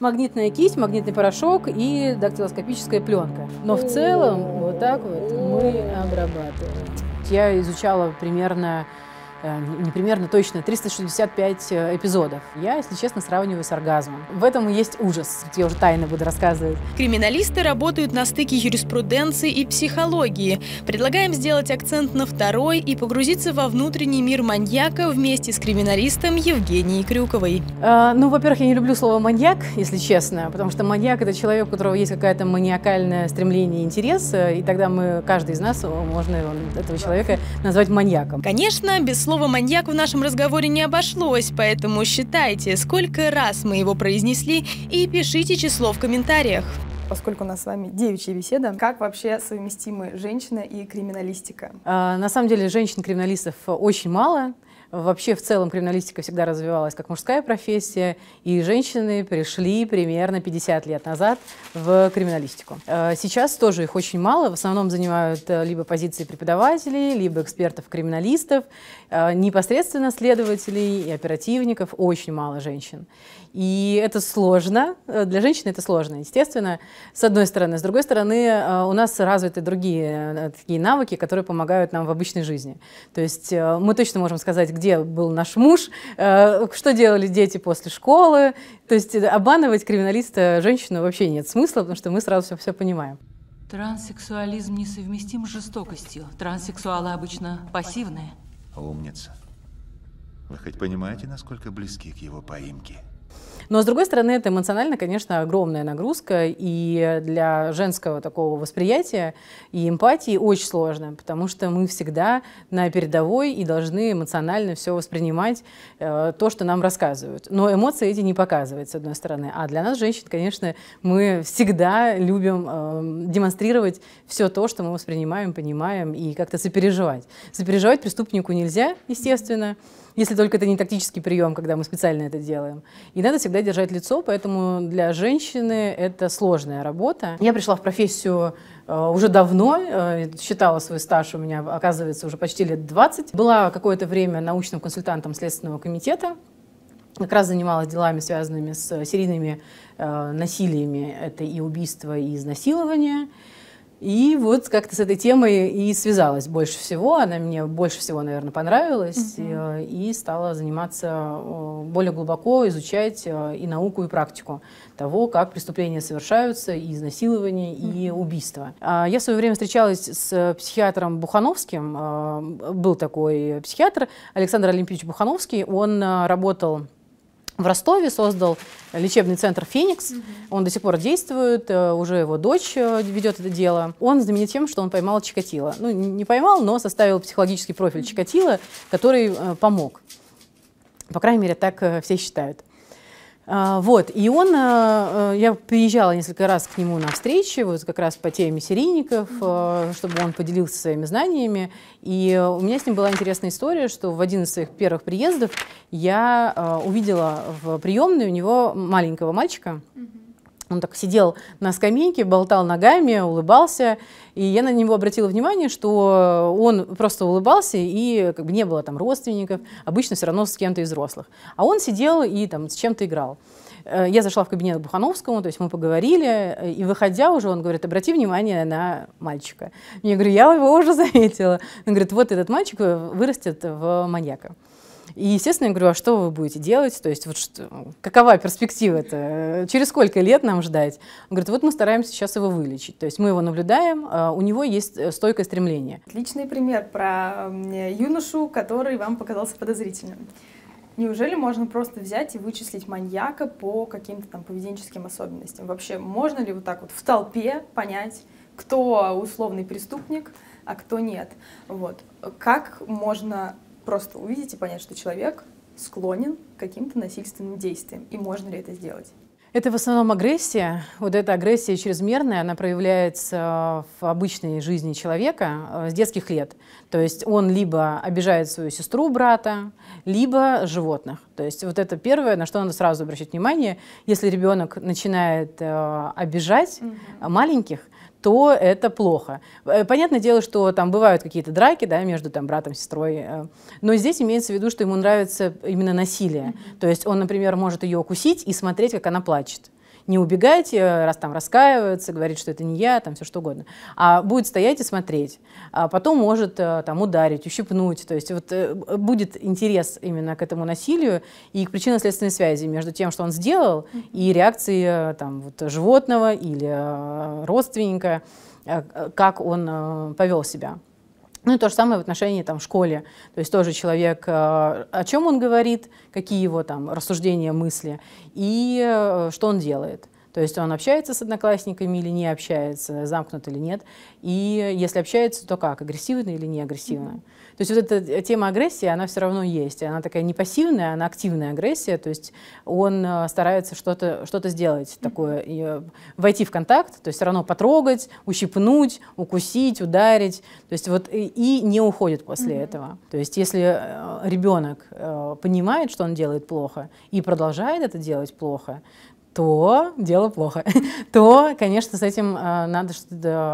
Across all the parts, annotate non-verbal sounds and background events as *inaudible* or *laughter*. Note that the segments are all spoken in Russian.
магнитная кисть, магнитный порошок и дактилоскопическая пленка. Но в целом вот так вот мы обрабатываем. Я изучала примерно Э, непримерно ну, точно 365 э, эпизодов. Я, если честно, сравниваю с оргазмом. В этом и есть ужас. Я уже тайны буду рассказывать. Криминалисты работают на стыке юриспруденции и психологии. Предлагаем сделать акцент на второй и погрузиться во внутренний мир маньяка вместе с криминалистом Евгенией Крюковой. Э, ну, во-первых, я не люблю слово «маньяк», если честно, потому что маньяк – это человек, у которого есть какая-то маниакальное стремление и интерес, э, и тогда мы, каждый из нас, можно этого человека назвать маньяком. Конечно, без Слово «маньяк» в нашем разговоре не обошлось, поэтому считайте, сколько раз мы его произнесли и пишите число в комментариях. Поскольку у нас с вами девичья беседа, как вообще совместимы женщина и криминалистика? А, на самом деле женщин-криминалистов э, очень мало. Вообще в целом криминалистика всегда развивалась как мужская профессия, и женщины пришли примерно 50 лет назад в криминалистику. Э, сейчас тоже их очень мало, в основном занимают э, либо позиции преподавателей, либо экспертов-криминалистов, э, непосредственно следователей и оперативников очень мало женщин. И это сложно, э, для женщины это сложно, естественно, с одной стороны. С другой стороны, э, у нас развиты другие э, такие навыки, которые помогают нам в обычной жизни. То есть мы точно можем сказать, где был наш муж, что делали дети после школы. То есть обманывать криминалиста женщину вообще нет смысла, потому что мы сразу все, все понимаем. Транссексуализм несовместим с жестокостью. Транссексуалы обычно пассивные. Умница. Вы хоть понимаете, насколько близки к его поимке? Но, с другой стороны, это эмоционально, конечно, огромная нагрузка, и для женского такого восприятия и эмпатии очень сложно, потому что мы всегда на передовой и должны эмоционально все воспринимать, э, то, что нам рассказывают. Но эмоции эти не показывают, с одной стороны. А для нас, женщин, конечно, мы всегда любим э, демонстрировать все то, что мы воспринимаем, понимаем, и как-то сопереживать. Сопереживать преступнику нельзя, естественно, если только это не тактический прием, когда мы специально это делаем. И надо всегда держать лицо, поэтому для женщины это сложная работа. Я пришла в профессию э, уже давно, э, считала свой стаж, у меня оказывается уже почти лет 20. Была какое-то время научным консультантом Следственного комитета, как раз занималась делами, связанными с серийными э, насилиями. Это и убийство, и изнасилование. И вот как-то с этой темой и связалась больше всего. Она мне больше всего, наверное, понравилась. Uh-huh. И стала заниматься э, более глубоко, изучать э, и науку, и практику того, как преступления совершаются, и изнасилования, Uh-huh. и убийства. Я в свое время встречалась с психиатром Бухановским. Был такой психиатр Александр Олимпиевич Бухановский. Он работал в Ростове создал лечебный центр «Феникс». Угу. Он до сих пор действует, э, уже его дочь э, ведет это дело. Он знаменит тем, что он поймал Чикатило. Ну, не поймал, но составил психологический профиль Чикатило, который э, помог. По крайней мере, так все считают. А, вот, и он, э, э, я приезжала несколько раз к нему на встречи, вот как раз по теме серийников, э, чтобы он поделился своими знаниями. И у меня с ним была интересная история, что в один из своих первых приездов я увидела в приемной у него маленького мальчика, он так сидел на скамейке, болтал ногами, улыбался. И я на него обратила внимание, что он просто улыбался, и как бы не было там родственников, обычно все равно с кем-то из взрослых. А он сидел и там с чем-то играл. Э, я зашла в кабинет к Бухановскому, то есть мы поговорили, э, и выходя уже, он говорит, обрати внимание на мальчика. Я говорю, я его уже *laughs* заметила. Он говорит, вот этот мальчик э, вырастет в маньяка. И, естественно, я говорю, а что вы будете делать? То есть, вот что, какова перспектива это? Через сколько лет нам ждать? Он говорит, вот мы стараемся сейчас его вылечить. То есть мы его наблюдаем, а у него есть э, стойкое стремление. Отличный пример про юношу, который вам показался подозрительным. Неужели можно просто взять и вычислить маньяка по каким-то там поведенческим особенностям? Вообще, можно ли вот так вот в толпе понять, кто условный преступник, а кто нет? Вот. Как можно просто увидеть и понять, что человек склонен к каким-то насильственным действиям, и можно ли это сделать. Это в основном агрессия. Вот эта агрессия чрезмерная, она проявляется в обычной жизни человека э, с детских лет. То есть он либо обижает свою сестру, брата, либо животных. То есть вот это первое, на что надо сразу обращать внимание. Если ребенок начинает э, обижать mm-hmm. маленьких, то это плохо. Э, понятное дело, что там бывают какие-то драки да, между там, братом, сестрой, э, но здесь имеется в виду, что ему нравится именно насилие. То есть он, например, может ее укусить и смотреть, как она плачет. Не убегайте, раз там раскаивается, говорит, что это не я, там все что угодно. А будет стоять и смотреть. А потом может э, там ударить, ущипнуть. То есть вот э, будет интерес именно к этому насилию и к причинно-следственной связи между тем, что он сделал, и реакцией э, там вот животного или родственника, как он повел себя. Ну и то же самое в отношении там, в школе. То есть тоже человек, э, о чем он говорит, какие его там рассуждения, мысли, и э, что он делает. То есть он общается с одноклассниками или не общается, замкнут или нет. И если общается, то как, агрессивно или не агрессивно. Mm-hmm. То есть вот эта э, тема агрессии, она все равно есть. Она такая не пассивная, она активная агрессия. То есть он э, старается что-то что сделать такое, и э, войти в контакт, то есть все равно потрогать, ущипнуть, укусить, ударить. То есть вот и, и не уходит после mm-hmm. этого. То есть если ребенок понимает, что он делает плохо и продолжает это делать плохо, то дело плохо, *laughs* то, конечно, с этим э, надо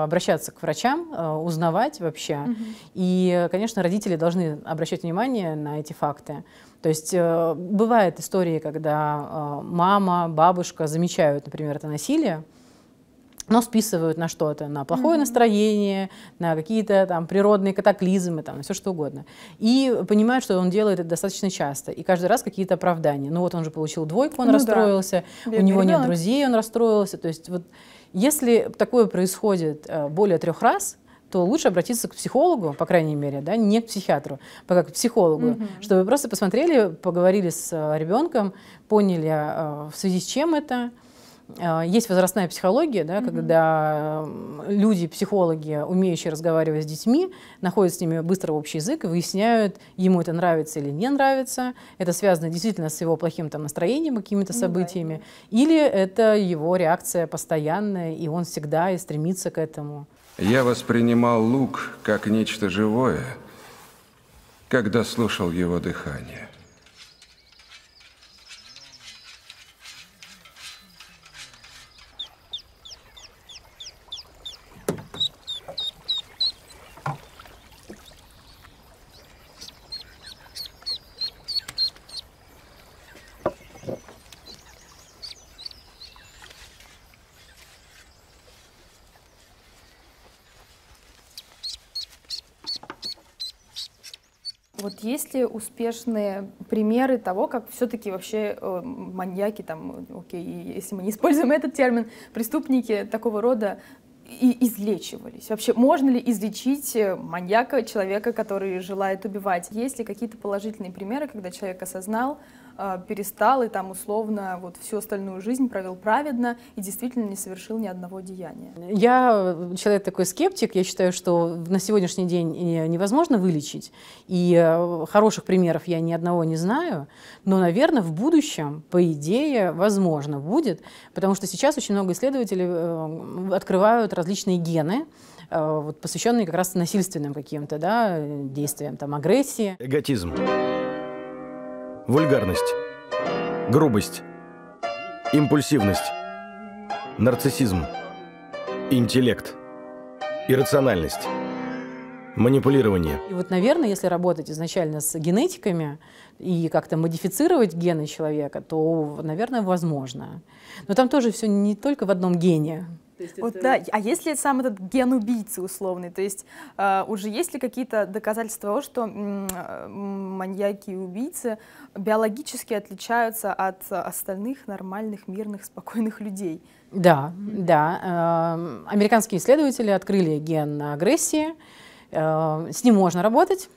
обращаться к врачам, э, узнавать вообще. Mm-hmm. И, конечно, родители должны обращать внимание на эти факты. То есть э, бывают истории, когда э, мама, бабушка замечают, например, это насилие, но списывают на что-то, на плохое mm-hmm. настроение, на какие-то там природные катаклизмы, там, все что угодно. И понимают, что он делает это достаточно часто. И каждый раз какие-то оправдания. Ну вот он же получил двойку, он ну, расстроился, да. у него ребенок. нет друзей, он расстроился. То есть вот если такое происходит э, более трех раз, то лучше обратиться к психологу, по крайней мере, да, не к психиатру, пока к психологу, угу. чтобы просто посмотрели, поговорили с э, ребенком, поняли, э, в связи с чем это, Э, есть возрастная психология, да, mm-hmm. когда э, люди, психологи, умеющие разговаривать с детьми, находят с ними быстро общий язык и выясняют, ему это нравится или не нравится. Это связано действительно с его плохим там, настроением, какими-то ну событиями. Mm-hmm. Или это его реакция постоянная, и он всегда и стремится к этому. Я воспринимал лук как нечто живое, когда слушал его дыхание. вот есть ли успешные примеры того, как все-таки вообще э, маньяки, там, окей, если мы не используем этот термин, преступники такого рода и излечивались? Вообще, можно ли излечить э, маньяка, человека, который желает убивать? Есть ли какие-то положительные примеры, когда человек осознал, а, перестал и там условно вот всю остальную жизнь провел праведно и действительно не совершил ни одного деяния? Я э, человек такой скептик, я считаю, что на сегодняшний день э, невозможно вылечить, и э, хороших примеров я ни одного не знаю, но, наверное, в будущем, по идее, возможно будет, потому что сейчас очень много исследователей открывают различные гены, вот, посвященные как раз насильственным каким-то да, действиям, там, агрессии. Эготизм. Вульгарность. Грубость. Импульсивность. Нарциссизм. Интеллект. Иррациональность. Манипулирование. И вот, наверное, если работать изначально с генетиками и как-то модифицировать гены человека, то, наверное, возможно. Но там тоже все не только в одном гене вот это... да, а если сам этот ген убийцы условный, то есть э, уже есть ли какие-то доказательства того, что э, маньяки и убийцы биологически отличаются от остальных нормальных, мирных, спокойных людей? Да, да. Э, американские исследователи открыли ген агрессии, э, с ним можно работать.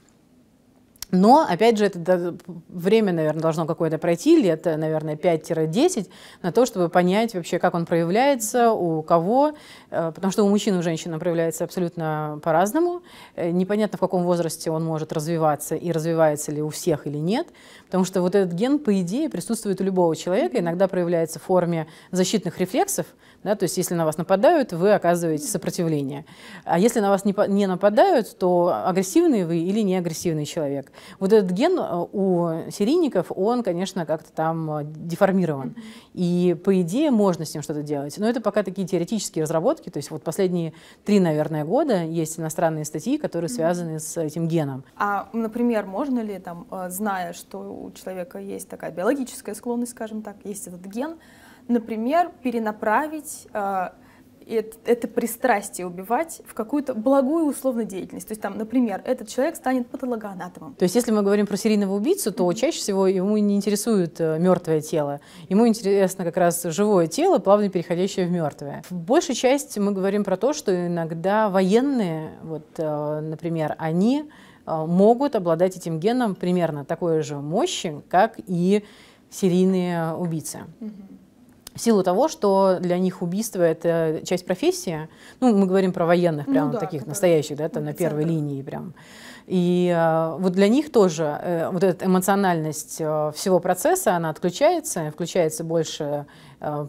Но, опять же, это время, наверное, должно какое-то пройти, лет, наверное, 5-10, на то, чтобы понять вообще, как он проявляется, у кого, э, потому что у мужчин и у женщин он проявляется абсолютно по-разному. Э, непонятно, в каком возрасте он может развиваться и развивается ли у всех или нет, потому что вот этот ген, по идее, присутствует у любого человека, иногда проявляется в форме защитных рефлексов, да, то есть если на вас нападают, вы оказываете сопротивление. А если на вас не, не нападают, то агрессивный вы или не агрессивный человек. Вот этот ген э, у серийников, он, конечно, как-то там э, деформирован. И по идее можно с ним что-то делать. Но это пока такие теоретические разработки. То есть вот последние три, наверное, года есть иностранные статьи, которые связаны с этим геном. А, например, можно ли, там, э, зная, что у человека есть такая биологическая склонность, скажем так, есть этот ген, Например, перенаправить а, это пристрастие убивать в какую-то благую условно деятельность. То есть там, например, этот человек станет патологоанатомом. То есть если мы говорим про серийного убийцу, то mm-hmm. чаще всего ему не интересует э, мертвое тело. Ему интересно как раз живое тело, плавно переходящее в мертвое. В большей части мы говорим про то, что иногда военные, вот, э, например, они э, могут обладать этим геном примерно такой же мощи, как и серийные убийцы. Mm-hmm в силу того, что для них убийство это часть профессии. Ну, мы говорим про военных, ну прям ну, да, таких настоящих, да, это на первой линии прям. И э, вот для них тоже э, вот эта эмоциональность э, всего процесса, она отключается, включается больше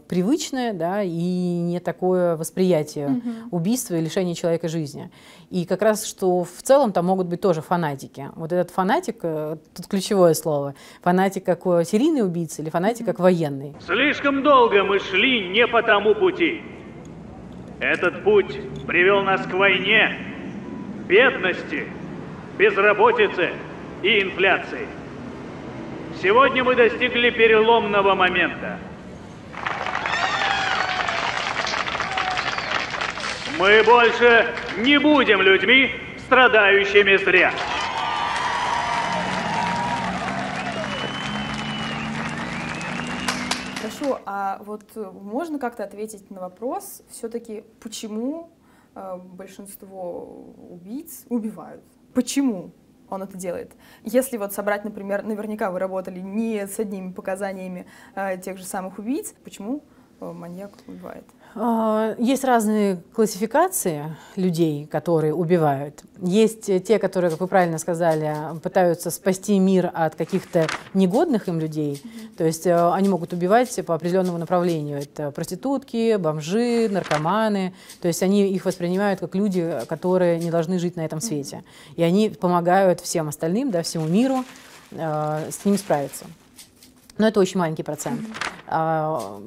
привычное, да, и не такое восприятие угу. убийства и лишения человека жизни. И как раз, что в целом там могут быть тоже фанатики. Вот этот фанатик, тут ключевое слово, фанатик как серийный убийца или фанатик как военный. Слишком долго мы шли не по тому пути. Этот путь привел нас к войне, бедности, безработицы и инфляции. Сегодня мы достигли переломного момента. Мы больше не будем людьми, страдающими зря. Хорошо, а вот э, можно как-то ответить на вопрос все-таки, почему э, большинство убийц убивают? почему он это делает. Если вот собрать, например, наверняка вы работали не с одними показаниями э, тех же самых убийц, почему маньяк убивает? А, есть разные классификации людей, которые убивают. Есть э, те, которые, как вы правильно сказали, пытаются спасти мир от каких-то негодных им людей. То есть э, они могут убивать по определенному направлению. Это проститутки, бомжи, наркоманы. То есть они их воспринимают как люди, которые не должны жить на этом свете. И они помогают всем остальным, да, всему миру э, с ним справиться но это очень маленький процент. А,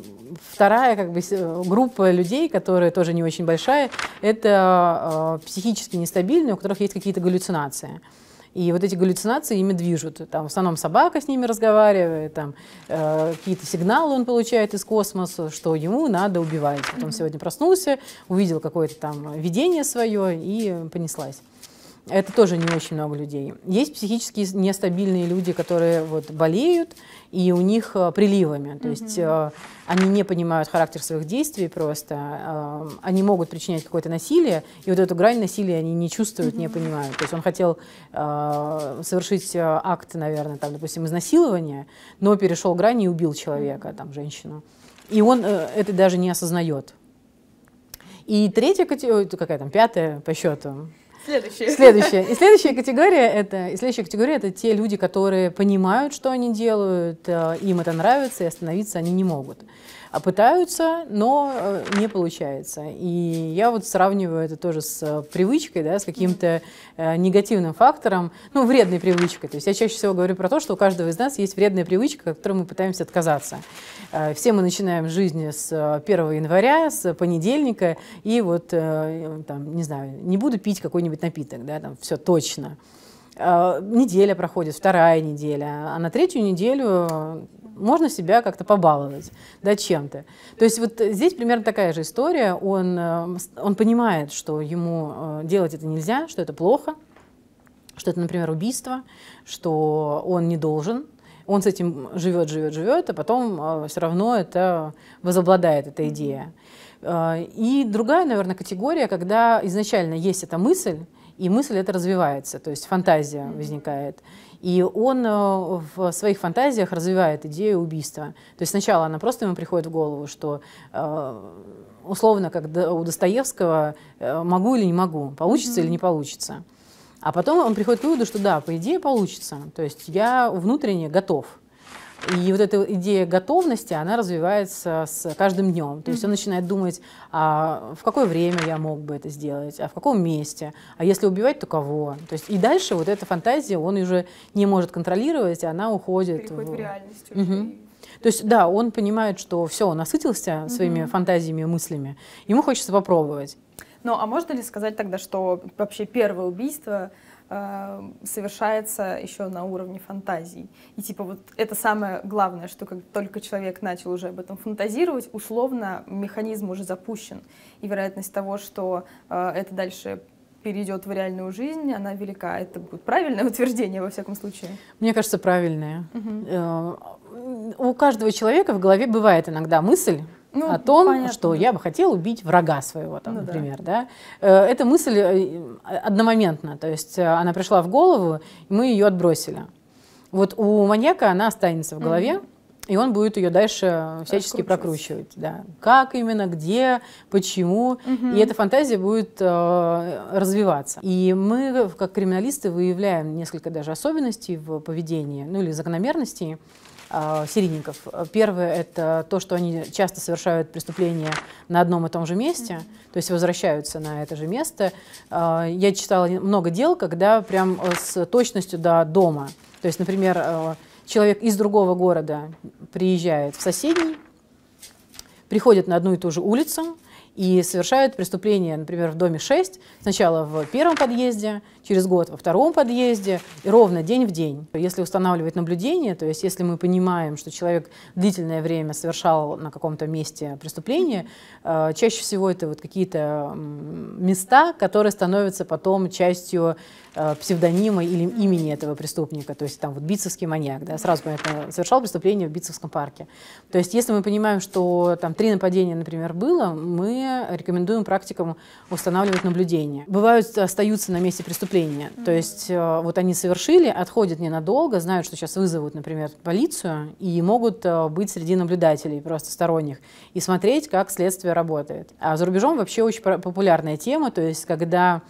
вторая как бы, группа людей, которая тоже не очень большая, это а, психически нестабильные, у которых есть какие-то галлюцинации. И вот эти галлюцинации ими движут. Там в основном собака с ними разговаривает, там э, какие-то сигналы он получает из космоса, что ему надо убивать. Вот он сегодня проснулся, увидел какое-то там видение свое и понеслась это тоже не очень много людей. Есть психически нестабильные люди, которые вот болеют, и у них э, приливами. То mm есть э, они не понимают характер своих действий просто. Э, они могут причинять какое-то насилие, и вот эту грань насилия они не чувствуют, mm не понимают. То есть он хотел э, совершить э, акт, наверное, там, допустим, изнасилования, но перешел грань и убил человека, там, женщину. И он э, это даже не осознает. И третья категория, какая там, пятая по счету, Следующая. Следующая. И следующая категория это, и следующая категория это те люди, которые понимают, что они делают, э, им это нравится, и остановиться они не могут. А пытаются, но э, не получается. И я вот сравниваю это тоже с э, привычкой, да, с каким-то э, негативным фактором, ну, вредной привычкой. То есть я чаще всего говорю про то, что у каждого из нас есть вредная привычка, от которой мы пытаемся отказаться. Все мы начинаем жизнь с 1 января, с понедельника, и вот, там, не знаю, не буду пить какой-нибудь напиток, да, там, все точно неделя проходит, вторая неделя, а на третью неделю можно себя как-то побаловать, да, чем-то. То есть вот здесь примерно такая же история. Он, э, он понимает, что ему э, делать это нельзя, что это плохо, что это, например, убийство, что он не должен. Он с этим живет, живет, живет, а потом э, все равно это возобладает эта идея. И другая, наверное, категория, когда изначально есть эта мысль, и мысль эта развивается, то есть фантазия возникает. И он э, в своих фантазиях развивает идею убийства. То есть сначала она просто ему приходит в голову, что э, условно, как у Достоевского, э, могу или не могу, получится mm-hmm. или не получится. А потом он приходит к выводу, что да, по идее получится. То есть я внутренне готов. И вот эта идея готовности, она развивается с каждым днем. То есть он начинает думать, а в какое время я мог бы это сделать, а в каком месте, а если убивать, то кого. То есть и дальше вот эта фантазия, он уже не может контролировать, и она уходит. Переходит в, в реальность. Угу. То есть, да, он понимает, что все, он насытился своими mm фантазиями и мыслями, ему хочется попробовать. Ну, а можно ли сказать тогда, что вообще первое убийство Эм, совершается еще на уровне фантазий. И типа вот это самое главное, что как только человек начал уже об этом фантазировать, условно механизм уже запущен. И вероятность того, что э, это дальше перейдет в реальную жизнь, она велика. Это будет правильное *laughs* утверждение, во всяком случае. Мне кажется, правильное. Угу. У каждого человека в голове бывает иногда мысль, ну, о том, понятно. что я бы хотел убить врага своего, там, ну, например, да. да. Э, эта мысль э, одномоментна, то есть э, она пришла в голову, и мы ее отбросили. Вот у маньяка она останется в голове, mm-hmm. и он будет ее дальше всячески прокручивать, да. Как именно, где, почему, mm-hmm. и эта фантазия будет э, развиваться. И мы, как криминалисты, выявляем несколько даже особенностей в поведении, ну или закономерностей, а, серийников. Первое – это то, что они часто совершают преступления на одном и том же месте, то есть возвращаются на это же место. А, я читала много дел, когда прям э, с точностью до дома. То есть, например, э, человек из другого города приезжает в соседний, приходит на одну и ту же улицу, и совершают преступления, например, в доме 6, сначала в первом подъезде, через год во втором подъезде, и ровно день в день. Если устанавливать наблюдение, то есть если мы понимаем, что человек длительное время совершал на каком-то месте преступление, э, чаще всего это вот какие-то места, которые становятся потом частью Э, псевдонима или имени этого преступника, то есть там вот бицевский маньяк, да, сразу понятно, совершал преступление в бицевском парке. То есть если мы понимаем, что там три нападения, например, было, мы рекомендуем практикам устанавливать наблюдение. Бывают, э, остаются на месте преступления, то есть э, вот они совершили, отходят ненадолго, знают, что сейчас вызовут, например, полицию, и могут быть среди наблюдателей, просто сторонних, и смотреть, как следствие работает. А за рубежом вообще очень популярная тема, то есть когда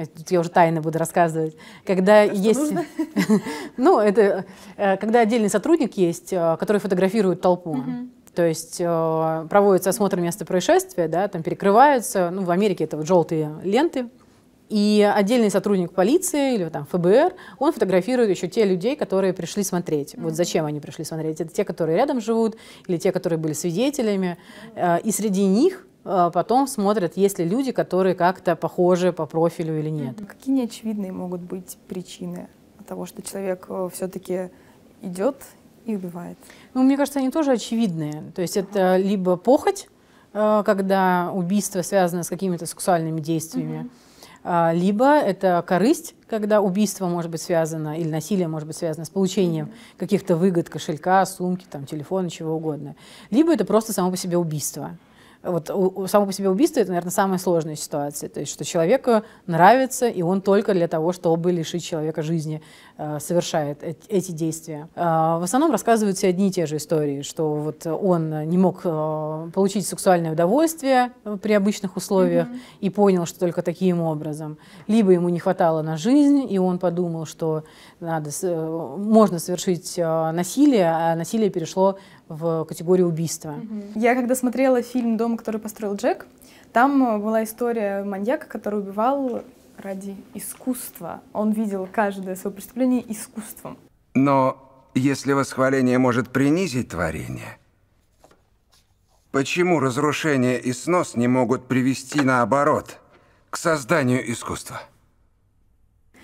а тут я уже тайны буду рассказывать. Когда это а есть... *laughs* Ну, это... Э, когда отдельный сотрудник есть, э, который фотографирует толпу. То есть э, проводится осмотр места происшествия, да, там перекрываются, ну, в Америке это вот желтые ленты, и отдельный сотрудник полиции или там ФБР, он фотографирует еще те людей, которые пришли смотреть. Mm-hmm. Вот зачем они пришли смотреть? Это те, которые рядом живут, или те, которые были свидетелями. Mm-hmm. И среди них а потом смотрят, есть ли люди, которые как-то похожи по профилю или нет. Какие неочевидные могут быть причины того, что человек э, все-таки идет и убивает? Ну, мне кажется, они тоже очевидные. То есть это либо похоть, э, когда убийство связано с какими-то сексуальными действиями, угу. Либо это корысть, когда убийство может быть связано или насилие может быть связано с получением mm каких-то выгод, кошелька, сумки, там, телефона, чего угодно. Либо это просто само по себе убийство вот само по себе убийство это, наверное, самая сложная ситуация. То есть, что человеку нравится, и он только для того, чтобы лишить человека жизни, э, совершает эти действия. Э, в основном рассказываются одни и те же истории, что вот он не мог э, получить сексуальное удовольствие при обычных условиях mm-hmm. и понял, что только таким образом. Либо ему не хватало на жизнь, и он подумал, что надо, можно совершить насилие, а насилие перешло в категорию убийства. Я когда смотрела фильм «Дом, который построил Джек», там э, была история маньяка, который убивал ради искусства. Он видел каждое свое преступление искусством. Но если восхваление может принизить творение, почему разрушение и снос не могут привести наоборот к созданию искусства?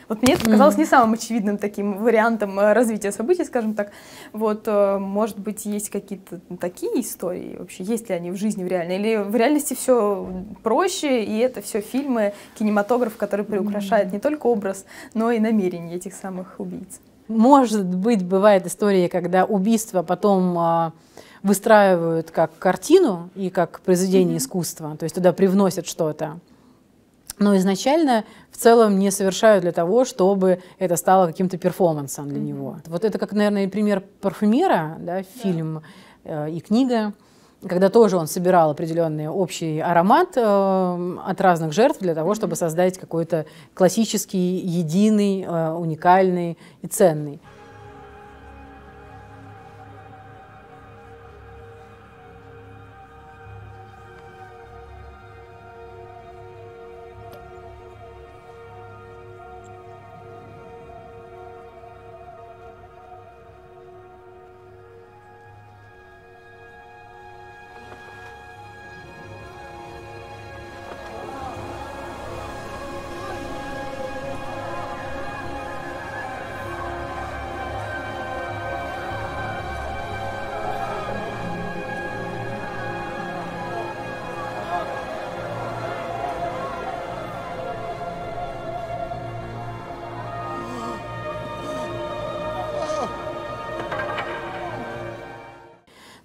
Вот мне это показалось не самым очевидным таким вариантом э, развития событий, скажем так. Вот, э, может быть, есть какие-то такие истории вообще, есть ли они в жизни в реальной, или в реальности все проще, и это все фильмы, кинематограф, который приукрашает не только образ, но и намерение этих самых убийц. Может быть, бывает история, когда убийство потом а, выстраивают как картину и как произведение mm-hmm. искусства, то есть туда привносят что-то но изначально в целом не совершаю для того, чтобы это стало каким-то перформансом для mm-hmm. него. Вот это как, наверное, пример парфюмера, да, фильм yeah. э, и книга, когда тоже он собирал определенный общий аромат э, от разных жертв для того, чтобы создать какой-то классический, единый, э, уникальный и ценный.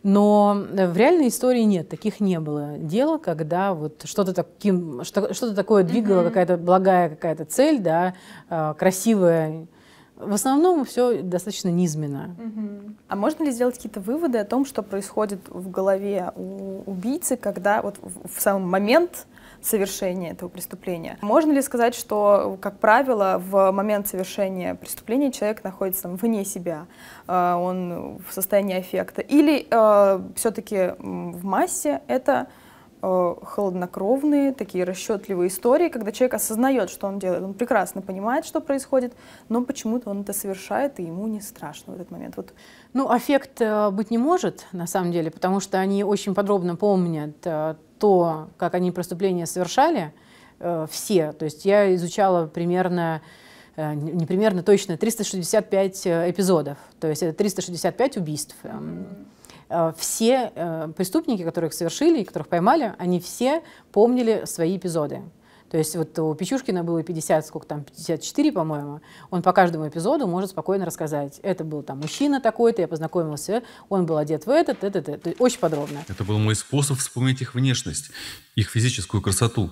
Но э, в реальной истории нет, таких не было. дела, когда вот что-то таким, что, что-то такое двигало, mm-hmm. какая-то благая какая-то цель, да, э, красивая. В основном все достаточно низменно. Угу. А можно ли сделать какие-то выводы о том, что происходит в голове у убийцы, когда вот в самый момент совершения этого преступления. Можно ли сказать, что, как правило, в момент совершения преступления человек находится там, вне себя, э, он в состоянии аффекта? Или э, все-таки в массе это э, холоднокровные, такие расчетливые истории, когда человек осознает, что он делает. Он прекрасно понимает, что происходит, но почему-то он это совершает, и ему не страшно в этот момент. Вот. Ну, аффект быть не может, на самом деле, потому что они очень подробно помнят то, как они преступления совершали, э, все. То есть я изучала примерно э, не примерно, точно 365 э, эпизодов, то есть это 365 убийств. Эм, все преступники, которых совершили, которых поймали, они все помнили свои эпизоды. То есть вот у Печушкина было 50, сколько там, 54, по-моему. Он по каждому эпизоду может спокойно рассказать. Это был там мужчина такой-то, я познакомился, он был одет в этот, этот, этот. Очень подробно. Это был мой способ вспомнить их внешность, их физическую красоту.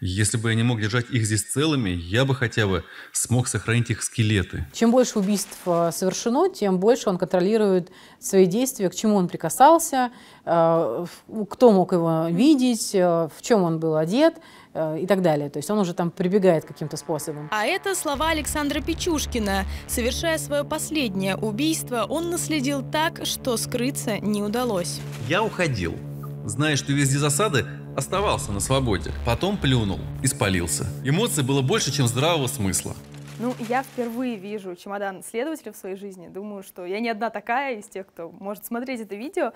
Если бы я не мог держать их здесь целыми, я бы хотя бы смог сохранить их скелеты. Чем больше убийств совершено, тем больше он контролирует свои действия, к чему он прикасался, э, кто мог его видеть, э, в чем он был одет, Э, и так далее. То есть он уже там прибегает каким-то способом. А это слова Александра Печушкина. Совершая свое последнее убийство, он наследил так, что скрыться не удалось. Я уходил. Зная, что везде засады, оставался на свободе. Потом плюнул и спалился. Эмоций было больше, чем здравого смысла. Ну, я впервые вижу чемодан следователя в своей жизни. Думаю, что я не одна такая из тех, кто может смотреть это видео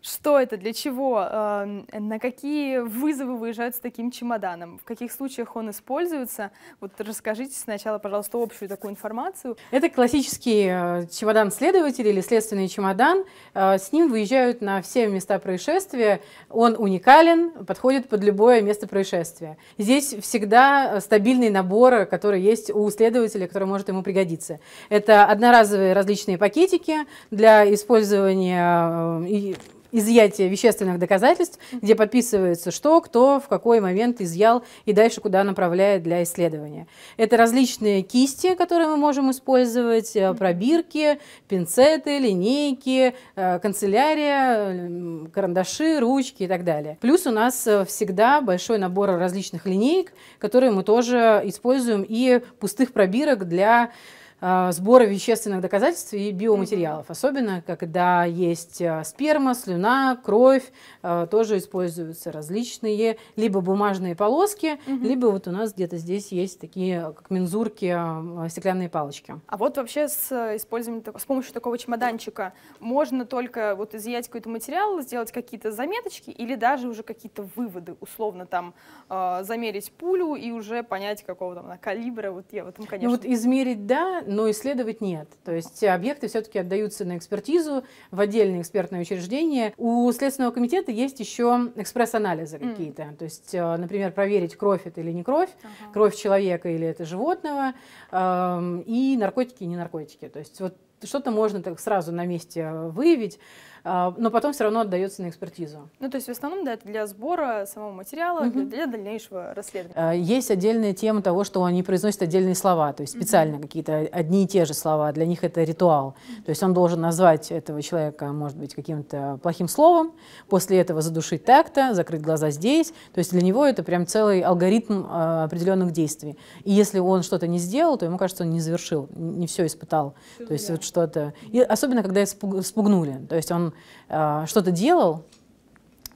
что это, для чего, эм, на какие вызовы выезжают с таким чемоданом, в каких случаях он используется. Вот расскажите сначала, пожалуйста, общую такую информацию. Это классический э, чемодан следователя или следственный чемодан. Э, с ним выезжают на все места происшествия. Он уникален, подходит под любое место происшествия. Здесь всегда э, стабильный набор, который есть у следователя, который может ему пригодиться. Это одноразовые различные пакетики для использования изъятие вещественных доказательств, где подписывается, что, кто, в какой момент изъял и дальше куда направляет для исследования. Это различные кисти, которые мы можем использовать, э, пробирки, пинцеты, линейки, э, канцелярия, карандаши, ручки и так далее. Плюс у нас э, всегда большой набор различных линеек, которые мы тоже используем и пустых пробирок для Э, сбора вещественных доказательств и биоматериалов, mm-hmm. особенно когда есть э, сперма, слюна, кровь, э, тоже используются различные либо бумажные полоски, mm-hmm. либо вот у нас где-то здесь есть такие как мензурки, стеклянные палочки. А вот вообще с использованием с помощью такого чемоданчика можно только вот изъять какой-то материал, сделать какие-то заметочки или даже уже какие-то выводы, условно там замерить пулю и уже понять какого там она калибра. Вот я в этом, конечно. Ну вот измерить, да, но исследовать нет. То есть объекты все-таки отдаются на экспертизу в отдельные экспертные учреждения. У Следственного комитета есть еще экспресс-анализы mm. какие-то. То есть, э, например, проверить, кровь это или не кровь, uh-huh. кровь человека или это животного, эм, и наркотики, и не наркотики. То есть вот что-то можно так сразу на месте э, выявить. А, но потом все равно отдается на экспертизу. Ну, то есть в основном да, это для сбора самого материала, угу. для, для дальнейшего расследования. А, есть отдельная тема того, что они произносят отдельные слова, то есть специально угу. какие-то одни и те же слова, для них это ритуал. Угу. То есть он должен назвать этого человека, может быть, каким-то плохим словом, после этого задушить так-то, закрыть глаза здесь. То есть для него это прям целый алгоритм а, определенных действий. И если он что-то не сделал, то ему кажется, он не завершил, не все испытал. Все то есть вот что-то... И особенно, когда спугнули. То есть он Э, что-то делал,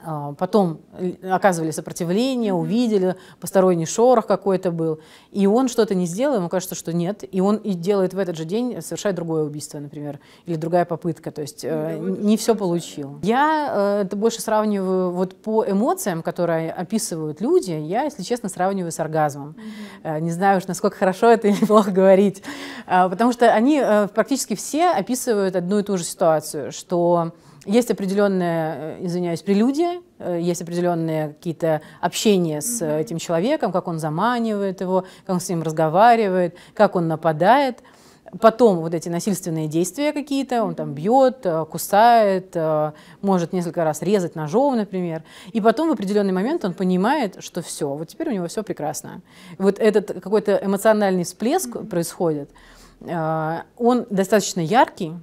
э, потом оказывали сопротивление, увидели, посторонний шорох какой-то был, и он что-то не сделал, ему кажется, что нет, и он и делает в этот же день, совершает другое убийство, например, или другая попытка, то есть э, ну, не все получил. Я э, это больше сравниваю вот по эмоциям, которые описывают люди, я, если честно, сравниваю с оргазмом. не знаю уж, насколько хорошо это или плохо говорить, потому что они практически все описывают одну и ту же ситуацию, что есть определенная, э, извиняюсь, прелюдия, э, есть определенные какие-то общения с mm -hmm. этим человеком, как он заманивает его, как он с ним разговаривает, как он нападает. Потом вот эти насильственные действия какие-то, он там бьет, кусает, может несколько раз резать ножом, например. И потом в определенный момент он понимает, что все, вот теперь у него все прекрасно. Вот этот какой-то эмоциональный всплеск mm -hmm. происходит, он достаточно яркий,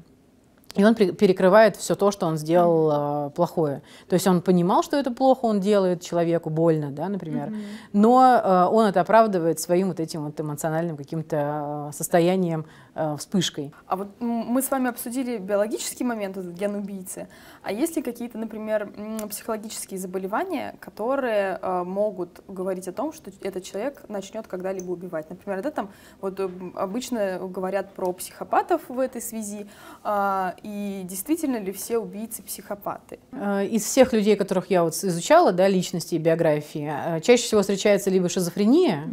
и он перекрывает все то, что он сделал э, плохое. То есть он понимал, что это плохо он делает человеку, больно, да, например. Mm-hmm. Но э, он это оправдывает своим вот этим вот эмоциональным каким-то а, состоянием Э, вспышкой. А вот мы с вами обсудили биологический момент, этот ген убийцы. А есть ли какие-то, например, психологические заболевания, которые э, могут говорить о том, что этот человек начнет когда-либо убивать? Например, это там вот э, обычно говорят про психопатов в этой связи, а, и действительно ли все убийцы психопаты? Из всех людей, которых я вот изучала, да, личности и биографии, чаще всего встречается либо шизофрения,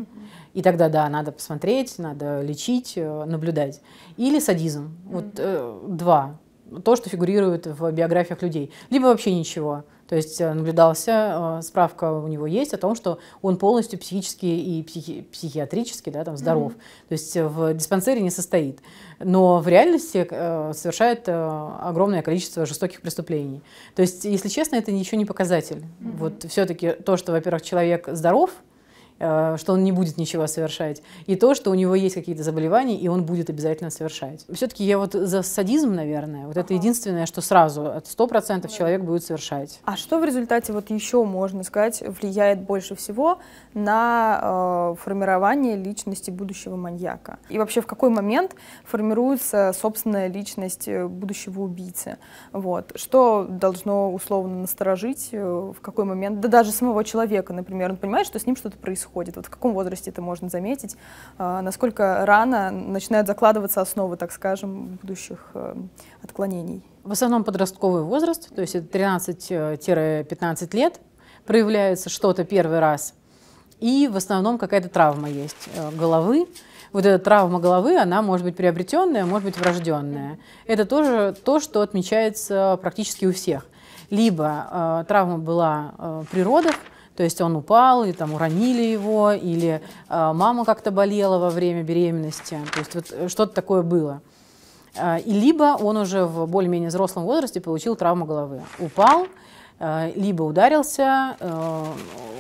и тогда, да, надо посмотреть, надо лечить, э, наблюдать. Или садизм. Mm-hmm. Вот э, два. То, что фигурирует в биографиях людей. Либо вообще ничего. То есть э, наблюдался, э, справка у него есть о том, что он полностью психически и психи, психиатрически да, там, здоров. Mm-hmm. То есть в диспансере не состоит. Но в реальности э, совершает э, огромное количество жестоких преступлений. То есть, если честно, это ничего не показатель. Mm-hmm. Вот все-таки то, что, во-первых, человек здоров, Э, что он не будет ничего совершать, и то, что у него есть какие-то заболевания, и он будет обязательно совершать. Все-таки я вот за садизм, наверное, вот ага. это единственное, что сразу от 100% да. человек будет совершать. А что в результате вот еще, можно сказать, влияет больше всего на э, формирование личности будущего маньяка? И вообще в какой момент формируется собственная личность э, будущего убийцы? Вот. Что должно условно насторожить, э, в какой момент, да даже самого человека, например, он понимает, что с ним что-то происходит, происходит? Вот в каком возрасте это можно заметить? А, насколько рано начинают закладываться основы, так скажем, будущих э, отклонений? В основном подростковый возраст, то есть 13-15 э, лет, проявляется что-то первый раз. И в основном какая-то травма есть э, головы. Вот эта травма головы, она может быть приобретенная, может быть врожденная. Это тоже то, что отмечается практически у всех либо э, травма была э, при родах, то есть он упал, и там уронили его, или э, мама как-то болела во время беременности. То есть вот э, что-то такое было. Э, и либо он уже в более-менее взрослом возрасте получил травму головы. Упал, э, либо ударился. Э,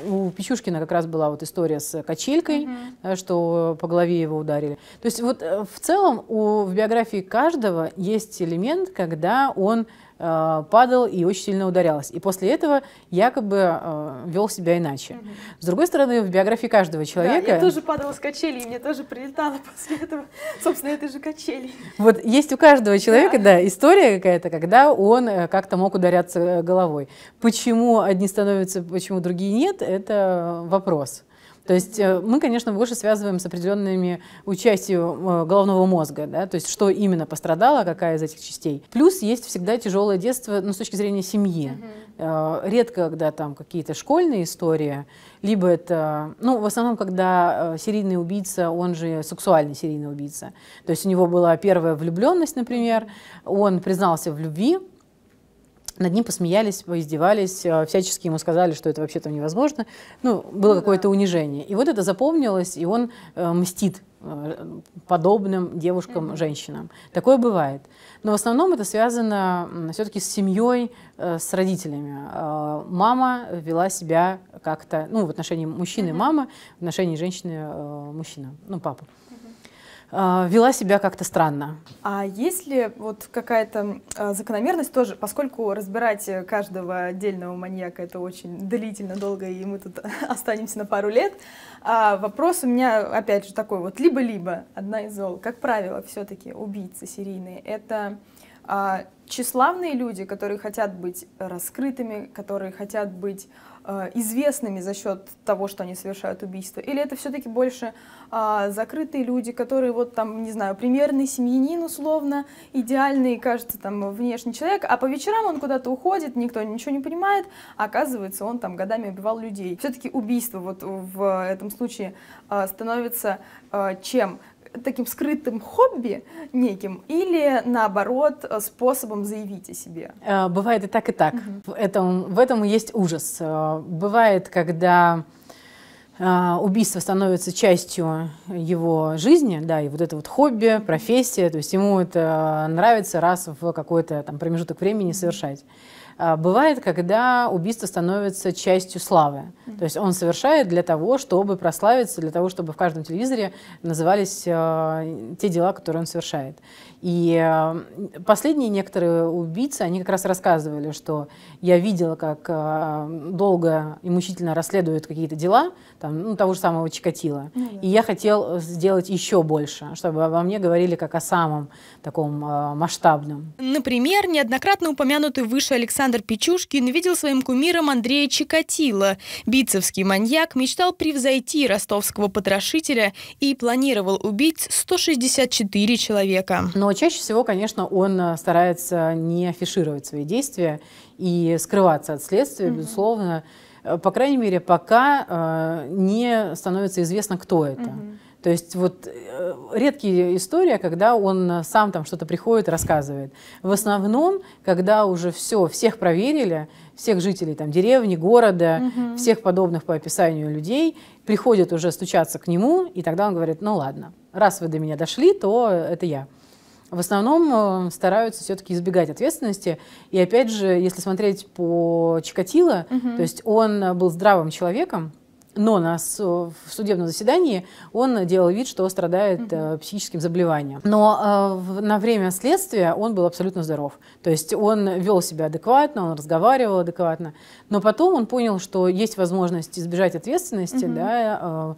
у Печушкина как раз была вот история с качелькой, mm-hmm. да, э, что по голове его ударили. То есть вот э, в целом у, в биографии каждого есть элемент, когда он Э, падал и очень сильно ударялась. И после этого якобы э, вел себя иначе. Угу. С другой стороны, в биографии каждого человека... Да, я тоже падала с качелей, и мне тоже прилетало после этого, собственно, этой же качели. Вот есть у каждого человека, да история какая-то, когда он э, как-то мог ударяться головой. Почему одни становятся, почему другие нет, это вопрос. То есть э, мы, конечно, больше связываем с определенными участию э, головного мозга, да, то есть что именно пострадало, какая из этих частей. Плюс есть всегда тяжелое детство ну, с точки зрения семьи. Mm-hmm. Редко, когда там какие-то школьные истории, либо это, ну, в основном, когда серийный убийца, он же сексуальный серийный убийца. То есть у него была первая влюбленность, например, он признался в любви, над ним посмеялись, поиздевались, э, всячески ему сказали, что это вообще то невозможно. Ну, было ну, какое-то да. унижение. И вот это запомнилось, и он э, мстит э, подобным девушкам, mm-hmm. женщинам. Такое бывает. Но в основном это связано все-таки с семьей, э, с родителями. Мама вела себя как-то, ну, в отношении мужчины mm-hmm. мама, в отношении женщины мужчина, ну, папа. mm Э, вела себя как-то странно. А есть ли вот какая-то э, закономерность тоже, поскольку разбирать каждого отдельного маньяка это очень длительно, долго, и мы тут *laughs* останемся на пару лет, а вопрос у меня опять же такой вот либо-либо, одна из зол. Как правило, все-таки убийцы серийные это а, тщеславные люди, которые хотят быть раскрытыми, которые хотят быть Э, известными за счет того, что они совершают убийство? Или это все-таки больше а, закрытые люди, которые вот там, не знаю, примерный семьянин условно, идеальный, кажется, там внешний человек, а по вечерам он куда-то уходит, никто ничего не понимает, а оказывается, он там годами убивал людей. Все-таки убийство вот в этом случае а, становится а, чем? таким скрытым хобби неким или наоборот способом заявить о себе? Э, бывает и так, и так. Угу. В, этом, в этом есть ужас. Э, бывает, когда э, убийство становится частью его жизни, да, и вот это вот хобби, профессия, то есть ему это нравится раз в какой-то там промежуток времени совершать. А, бывает, когда убийство становится частью славы. То есть он совершает для того, чтобы прославиться, для того, чтобы в каждом телевизоре назывались а, те дела, которые он совершает. И а, последние некоторые убийцы, они как раз рассказывали, что я видела, как долго и мучительно расследуют какие-то дела, там, ну, того же самого Чикатила. Ну, да. И я хотел сделать еще больше, чтобы обо мне говорили как о самом таком масштабном. Например, неоднократно упомянутый выше Александр Александр Печушкин видел своим кумиром Андрея Чикатила. Бицевский маньяк мечтал превзойти ростовского потрошителя и планировал убить 164 человека. Но чаще всего, конечно, он э, старается не афишировать свои действия и скрываться от следствия, mm-hmm. безусловно. Э, по крайней мере, пока э, не становится известно, кто это. Mm-hmm. То есть вот э, редкие история, когда он э, сам там что-то приходит, рассказывает. В основном, когда уже все, всех проверили, всех жителей там деревни, города, угу. всех подобных по описанию людей, приходят уже стучаться к нему, и тогда он говорит, ну ладно, раз вы до меня дошли, то это я. В основном э, стараются все-таки избегать ответственности. И опять же, если смотреть по Чикатило, угу. то есть он был здравым человеком, но на, э, в судебном заседании он делал вид, что страдает угу. психическим заболеванием. Но э, на время следствия он был абсолютно здоров. То есть он вел себя адекватно, он разговаривал адекватно. Но потом он понял, что есть возможность избежать ответственности, угу. да, э,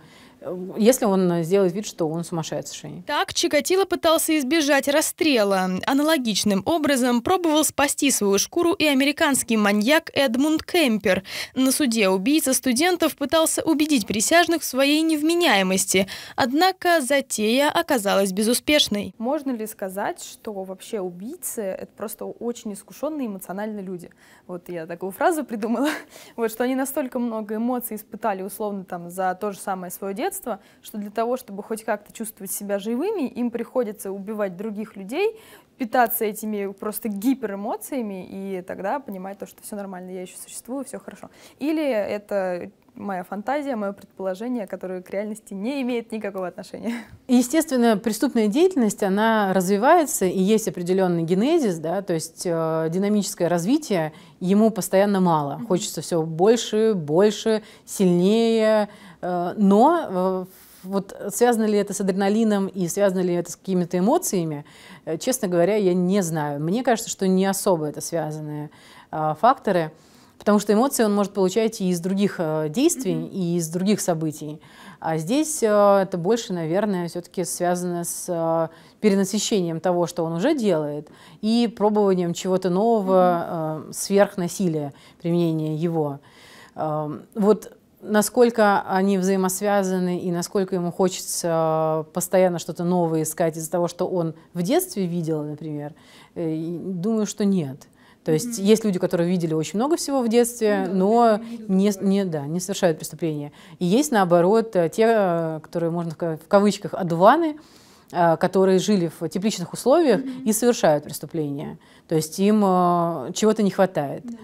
если он сделает вид, что он сумасшедший. Так Чикатило пытался избежать расстрела. Аналогичным образом пробовал спасти свою шкуру и американский маньяк Эдмунд Кемпер. На суде убийца студентов пытался убедить присяжных в своей невменяемости, однако затея оказалась безуспешной. Можно ли сказать, что вообще убийцы — это просто очень искушенные эмоциональные люди? Вот я такую фразу придумала, *laughs* вот, что они настолько много эмоций испытали условно там за то же самое свое дело, детства, что для того, чтобы хоть как-то чувствовать себя живыми, им приходится убивать других людей, питаться этими просто гиперэмоциями и тогда понимать то, что все нормально, я еще существую, все хорошо. Или это моя фантазия, мое предположение, которое к реальности не имеет никакого отношения. Естественно, преступная деятельность, она развивается, и есть определенный генезис, да, то есть э, динамическое развитие, ему постоянно мало. Хочется все больше, больше, сильнее, Э, но э, вот связано ли это с адреналином и связано ли это с какими-то эмоциями, э, честно говоря, я не знаю. Мне кажется, что не особо это связанные факторы, потому что эмоции он может получать и из других действий, mm-hmm. и из других событий. А здесь это больше, наверное, все-таки связано с перенасыщением того, что он уже делает, и пробованием чего-то нового, mm-hmm. сверхнасилия, применения его. Эм, вот насколько они взаимосвязаны и насколько ему хочется э, постоянно что-то новое искать из-за того, что он в детстве видел, например, э, думаю, что нет. То есть mm-hmm. есть люди, которые видели очень много всего в детстве, mm-hmm. но не, не, да, не совершают преступления. И есть, наоборот, э, те, которые, можно сказать, в кавычках, одуваны, которые жили в тепличных условиях mm-hmm. и совершают преступления. То есть им чего-то не хватает. Mm-hmm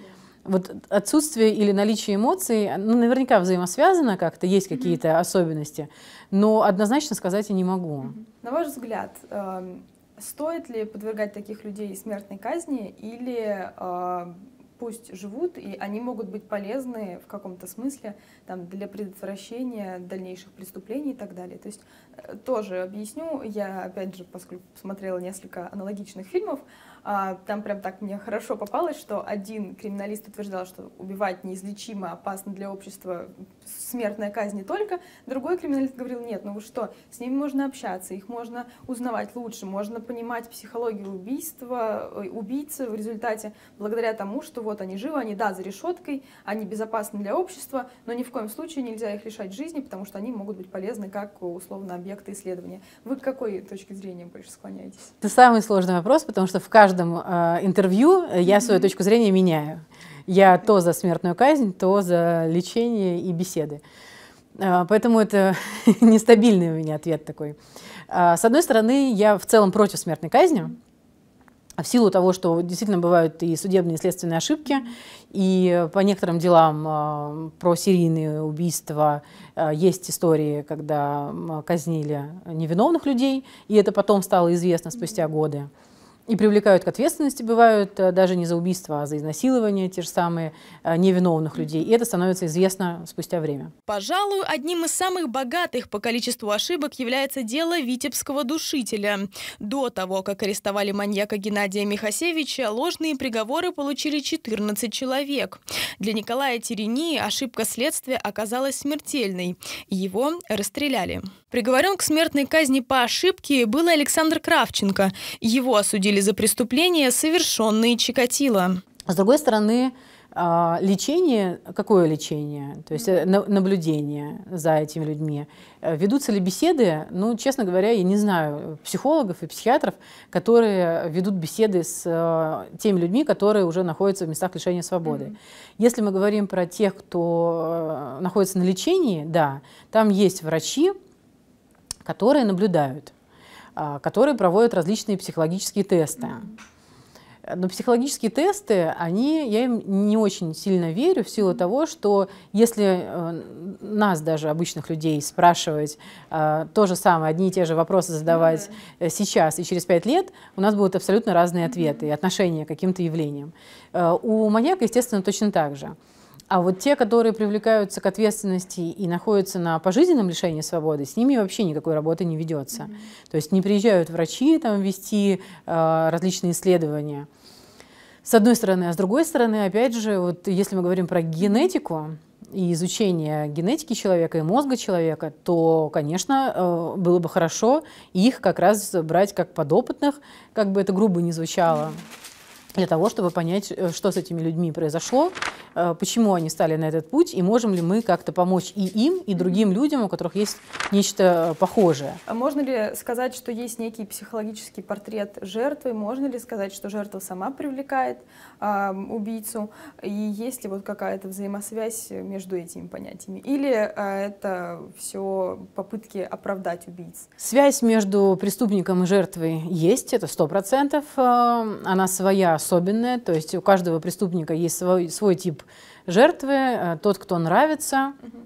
вот отсутствие или наличие эмоций, ну, наверняка взаимосвязано как-то, есть какие-то mm-hmm. особенности, но однозначно сказать я не могу. Mm-hmm. На ваш взгляд, э, стоит ли подвергать таких людей смертной казни или э, пусть живут, и они могут быть полезны в каком-то смысле там, для предотвращения дальнейших преступлений и так далее. То есть э, тоже объясню, я опять же, поскольку смотрела несколько аналогичных фильмов, э, а, там прям так мне хорошо попалось, что один криминалист утверждал, что убивать неизлечимо опасно для общества, смертная казнь не только. Другой криминалист говорил, нет, ну вы что, с ними можно общаться, их можно узнавать лучше, можно понимать психологию убийства, э, убийцы в результате, благодаря тому, что вот они живы, они, да, за решеткой, они безопасны для общества, но ни в коем случае нельзя их лишать жизни, потому что они могут быть полезны как, условно, объекты исследования. Вы к какой точке зрения больше склоняетесь? Это самый сложный вопрос, потому что в каждом каждом э, интервью я свою точку зрения меняю. Я то за смертную казнь, то за лечение и беседы. Э, поэтому это *laughs* нестабильный у меня ответ такой. Э, с одной стороны, я в целом против смертной казни, в силу того, что действительно бывают и судебные, и следственные ошибки, и по некоторым делам э, про серийные убийства есть истории, когда казнили невиновных людей, и это потом стало известно спустя годы и привлекают к ответственности, бывают э, даже не за убийство, а за изнасилование те же самые э, невиновных людей. И это становится известно спустя время. Пожалуй, одним из самых богатых по количеству ошибок является дело витебского душителя. До того, как арестовали маньяка Геннадия Михасевича, ложные приговоры получили 14 человек. Для Николая Терени ошибка следствия оказалась смертельной. Его расстреляли. Приговорен к смертной казни по ошибке был Александр Кравченко. Его осудили осудили за преступления, совершенные Чикатило. С другой стороны, а, лечение, какое лечение, то есть э, наблюдение за этими людьми, э, ведутся ли беседы, ну, честно говоря, я не знаю психологов и психиатров, которые ведут беседы с э, теми людьми, которые уже находятся в местах лишения свободы. Mm-hmm. Если мы говорим про тех, кто находится на лечении, да, там есть врачи, которые наблюдают. А, которые проводят различные психологические тесты. Но психологические тесты, они, я им не очень сильно верю в силу того, что если э, нас, даже обычных людей, спрашивать э, то же самое, одни и те же вопросы ну задавать mm-hmm. сейчас и через пять лет, у нас будут абсолютно разные ответы и отношения к каким-то явлениям. У маньяка, естественно, точно так же. А вот те, которые привлекаются к ответственности и находятся на пожизненном лишении свободы, с ними вообще никакой работы не ведется. Mm-hmm. То есть не приезжают врачи там вести э, различные исследования. С одной стороны, а с другой стороны, опять же, вот если мы говорим про генетику и изучение генетики человека и мозга человека, то, конечно, э, было бы хорошо их как раз брать как подопытных, как бы это грубо не звучало. Mm-hmm для того, чтобы понять, э, что с этими людьми произошло, э, почему они стали на этот путь, и можем ли мы как-то помочь и им, и другим людям, у которых есть нечто э, похожее. А можно ли сказать, что есть некий психологический портрет жертвы? Можно ли сказать, что жертва сама привлекает убийцу, и есть ли вот какая-то взаимосвязь между этими понятиями, или а, это все попытки оправдать убийц? Связь между преступником и жертвой есть, это сто процентов, а, она своя, особенная, то есть у каждого преступника есть свой, свой тип жертвы, э, тот, кто нравится. Угу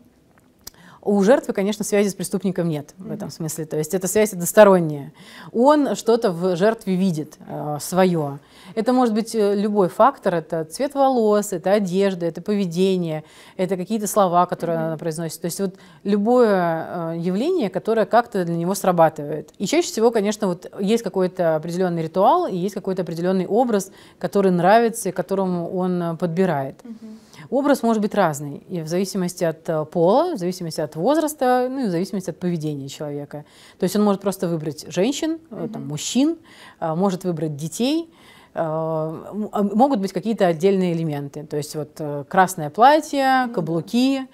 у жертвы, конечно, связи с преступником нет в этом смысле. То есть эта связь односторонняя. Он что-то в жертве видит э, свое. Это может быть э, любой фактор. Это цвет волос, это одежда, это поведение, это какие-то слова, которые mm-hmm. она произносит. То есть вот любое э, явление, которое как-то для него срабатывает. И чаще всего, конечно, вот есть какой-то определенный ритуал и есть какой-то определенный образ, который нравится и которому он э, подбирает. Mm-hmm. Образ может быть разный, и в зависимости от э, пола, в зависимости от возраста, ну и в зависимости от поведения человека. То есть он может просто выбрать женщин, mm-hmm. там, мужчин, э, может выбрать детей, а, могут быть какие-то отдельные элементы. То есть вот красное платье, каблуки,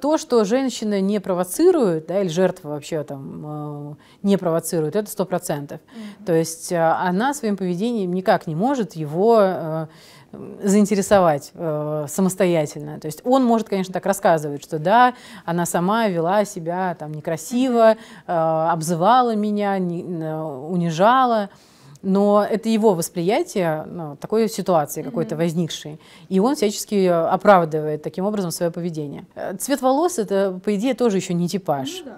то, что женщина не провоцирует, да, или жертва вообще там не провоцирует, это сто процентов. Mm-hmm. То есть она своим поведением никак не может его заинтересовать э, самостоятельно. То есть он может, конечно, так рассказывать, что да, она сама вела себя там некрасиво, э, обзывала меня, не, э, унижала, но это его восприятие ну, такой ситуации какой-то mm-hmm. возникшей, и он всячески оправдывает таким образом свое поведение. Э, цвет волос это, по идее, тоже еще не типаж. mm -hmm.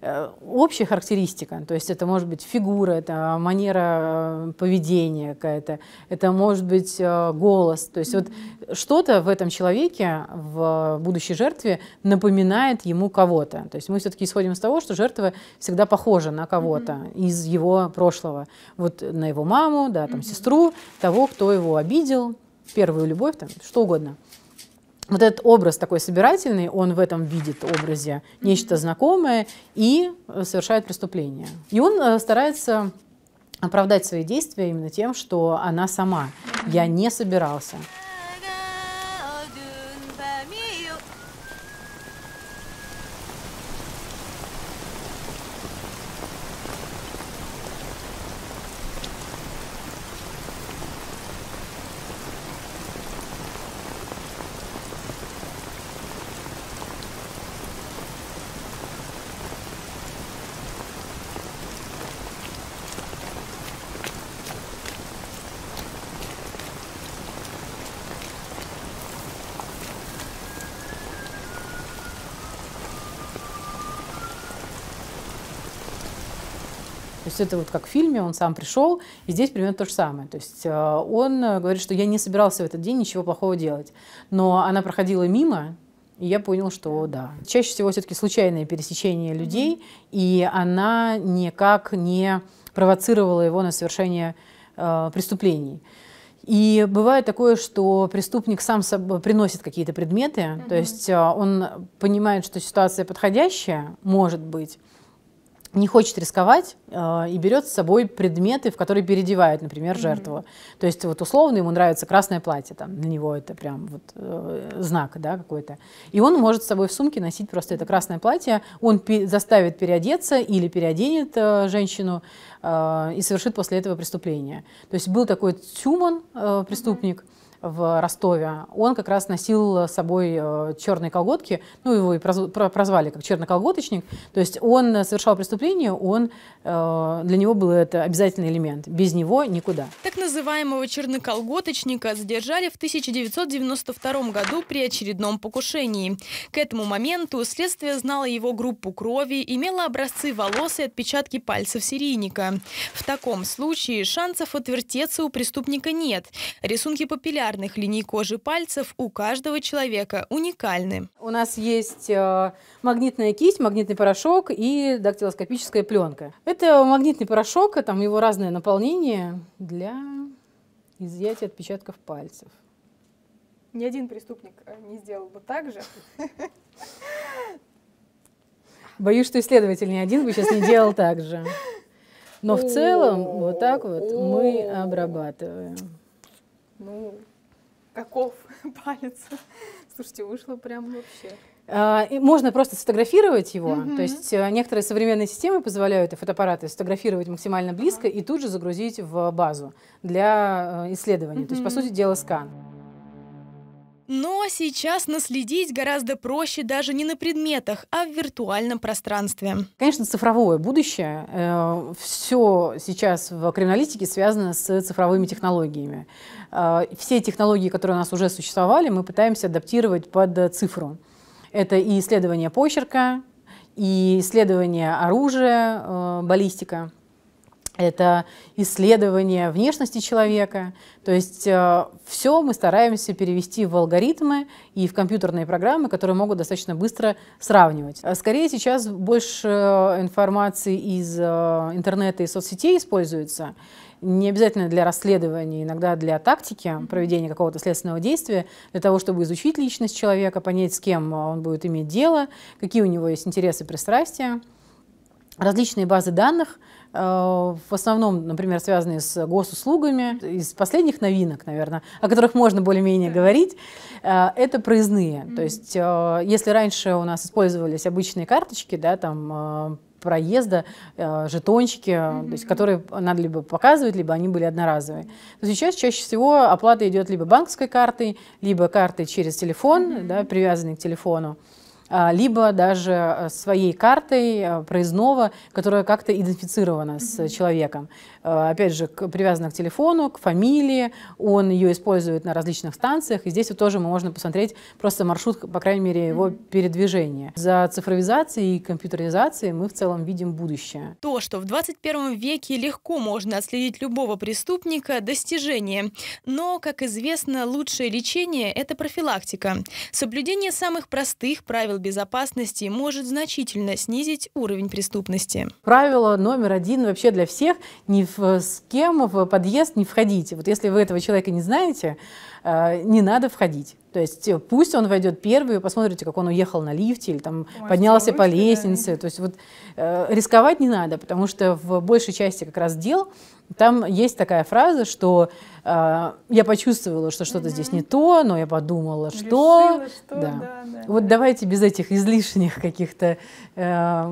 Э, общая характеристика, то есть это может быть фигура, это манера э, поведения какая-то, это может быть э, голос, то есть mm-hmm. вот что-то в этом человеке, в будущей жертве напоминает ему кого-то. То есть мы все-таки исходим из того, что жертва всегда похожа на кого-то mm-hmm. из его прошлого, вот на его маму, да, там mm-hmm. сестру, того, кто его обидел, первую любовь, там, что угодно вот этот образ такой собирательный, он в этом видит образе нечто знакомое и э, совершает преступление. И он э, старается оправдать свои действия именно тем, что она сама. Я не собирался. есть это вот как в фильме, он сам пришел, и здесь примерно то же самое. То есть э, он э, говорит, что я не собирался в этот день ничего плохого делать. Но она проходила мимо, и я понял, что да. Чаще всего все-таки случайное пересечение людей, mm-hmm. и она никак не провоцировала его на совершение э, преступлений. И бывает такое, что преступник сам приносит какие-то предметы, mm-hmm. то есть э, он понимает, что ситуация подходящая, может быть, не хочет рисковать э, и берет с собой предметы, в которые переодевает, например, mm-hmm. жертву. То есть вот условно ему нравится красное платье, там для него это прям вот э, знак, да, какой-то. И он может с собой в сумке носить просто это красное платье. Он пе- заставит переодеться или переоденет э, женщину э, и совершит после этого преступление. То есть был такой Тюман э, преступник. Mm-hmm в Ростове, он как раз носил с собой э, черные колготки, ну его и прозвали как черноколготочник, то есть он совершал преступление, он, э, для него был это обязательный элемент, без него никуда. Так называемого черноколготочника задержали в 1992 году при очередном покушении. К этому моменту следствие знало его группу крови, имело образцы волос и отпечатки пальцев серийника. В таком случае шансов отвертеться у преступника нет. Рисунки папилляр популярных линий кожи пальцев у каждого человека уникальны. У нас есть э, магнитная кисть, магнитный порошок и дактилоскопическая пленка. Это магнитный порошок, а там его разное наполнение для изъятия отпечатков пальцев. Ни один преступник э, не сделал бы так же. *laughs* Боюсь, что исследователь ни один бы сейчас не делал так же. Но в целом вот так вот мы обрабатываем. Ну, каков *laughs* палец. Слушайте, вышло прям вообще. А, можно просто сфотографировать его, mm-hmm. то есть э, некоторые современные системы позволяют э, фотоаппараты сфотографировать максимально близко uh-huh. и тут же загрузить в базу для э, исследования, mm-hmm. то есть по сути дела скан. Но сейчас наследить гораздо проще даже не на предметах, а в виртуальном пространстве. Конечно, цифровое будущее. Э, все сейчас в криминалистике связано с цифровыми технологиями. Э, все технологии, которые у нас уже существовали, мы пытаемся адаптировать под цифру. Это и исследование почерка, и исследование оружия, э, баллистика это исследование внешности человека. То есть э, все мы стараемся перевести в алгоритмы и в компьютерные программы, которые могут достаточно быстро сравнивать. А Скорее сейчас больше э, информации из э, интернета и соцсетей используется. Не обязательно для расследования, иногда для тактики проведения какого-то следственного действия, для того, чтобы изучить личность человека, понять, с кем э, он будет иметь дело, какие у него есть интересы, пристрастия различные базы данных, Э, в основном, например, связанные с госуслугами. Из последних новинок, наверное, о которых можно более-менее говорить, э, это проездные. То есть, э, если раньше у нас использовались обычные карточки, да, там проезда, жетончики, mm-hmm. то есть, которые надо либо показывать, либо они были одноразовые. То сейчас чаще всего оплата идет либо банковской картой, либо картой через телефон, mm-hmm. да, привязанной к телефону. А, либо даже э, своей картой э, проездного, которая как-то идентифицирована mm -hmm. с человеком. Э, опять же, привязана к телефону, к фамилии, он ее использует на различных станциях, и здесь вот тоже можно посмотреть просто маршрут, по крайней мере, его mm -hmm. передвижения. За цифровизацией и компьютеризацией мы в целом видим будущее. То, что в 21 веке легко можно отследить любого преступника, достижение. Но, как известно, лучшее лечение – это профилактика. Соблюдение самых простых правил правил безопасности может значительно снизить уровень преступности. Правило номер один вообще для всех – ни в, с кем в подъезд не входите. Вот если вы этого человека не знаете, э, не надо входить. То есть э, пусть он войдет первый, посмотрите, как он уехал на лифте или там Ой, поднялся по лестнице. Да. То есть вот э, рисковать не надо, потому что в большей части как раз дел там есть такая фраза, что э, я почувствовала, что что-то угу. здесь не то, но я подумала, что... Решила, что да. Да, да, вот да. давайте без этих излишних каких-то э,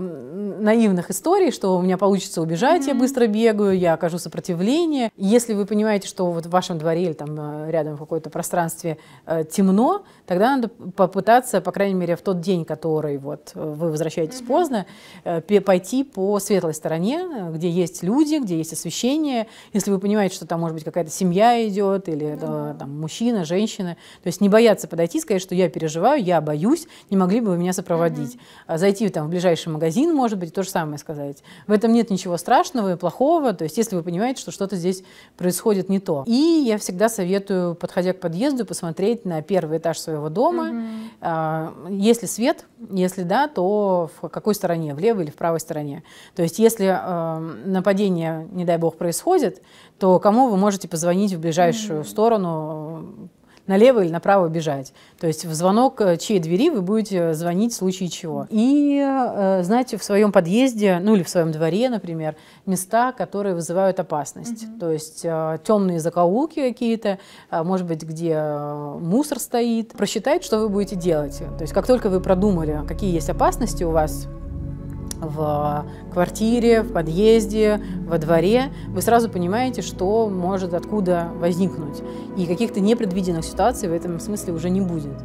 наивных историй, что у меня получится убежать, угу. я быстро бегаю, я окажу сопротивление. Если вы понимаете, что вот в вашем дворе или там э, рядом в какое-то пространстве э, темно, тогда надо попытаться, по крайней мере, в тот день, который вот э, вы возвращаетесь угу. поздно, э, пойти по светлой стороне, э, где есть люди, где есть освещение, отношения, если вы понимаете, что там, может быть, какая-то семья идет, или ну да. там мужчина, женщина. То есть не бояться подойти и сказать, что я переживаю, я боюсь, не могли бы вы меня сопроводить. Mm-hmm. Зайти там, в ближайший магазин, может быть, то же самое сказать. В этом нет ничего страшного и плохого, то есть если вы понимаете, что что-то здесь происходит не то. И я всегда советую, подходя к подъезду, посмотреть на первый этаж своего дома. Mm-hmm. Если свет, если да, то в какой стороне, в левой или в правой стороне. То есть если э, нападение, не дай бог, происходит, происходит, то кому вы можете позвонить в ближайшую mm-hmm. сторону, налево или направо бежать. То есть в звонок э, чьей двери вы будете звонить в случае чего. И, э, знаете, в своем подъезде, ну или в своем дворе, например, места, которые вызывают опасность. Mm-hmm. То есть э, темные закоулки какие-то, а, может быть, где мусор стоит. Просчитать, что вы будете делать. То есть как только вы продумали, какие есть опасности у вас в квартире, в подъезде, во дворе, вы сразу понимаете, что может откуда возникнуть. И каких-то непредвиденных ситуаций в этом смысле уже не будет.